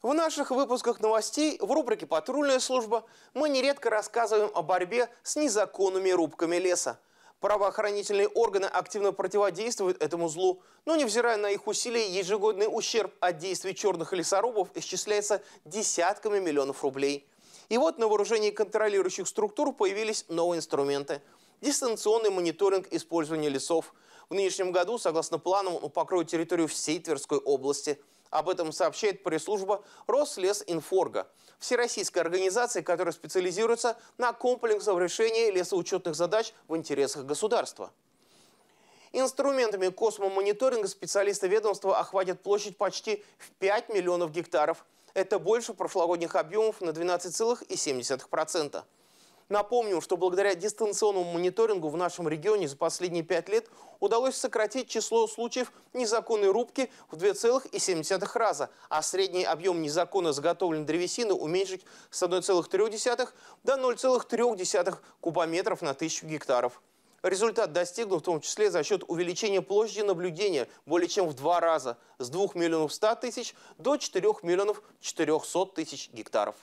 В наших выпусках новостей в рубрике «Патрульная служба» мы нередко рассказываем о борьбе с незаконными рубками леса. Правоохранительные органы активно противодействуют этому злу, но, невзирая на их усилия, ежегодный ущерб от действий черных лесорубов исчисляется десятками миллионов рублей. И вот на вооружении контролирующих структур появились новые инструменты – дистанционный мониторинг использования лесов. В нынешнем году, согласно плану, он покроет территорию всей Тверской области – об этом сообщает пресс-служба Рослесинфорга, всероссийской организации, которая специализируется на комплексном решении лесоучетных задач в интересах государства. Инструментами космомониторинга специалисты ведомства охватят площадь почти в 5 миллионов гектаров. Это больше прошлогодних объемов на 12,7%. Напомним, что благодаря дистанционному мониторингу в нашем регионе за последние пять лет удалось сократить число случаев незаконной рубки в 2,7 раза, а средний объем незаконно заготовленной древесины уменьшить с 1,3 до 0,3 кубометров на тысячу гектаров. Результат достигнут в том числе за счет увеличения площади наблюдения более чем в два раза с 2 миллионов 100 тысяч до 4 миллионов 400 тысяч гектаров.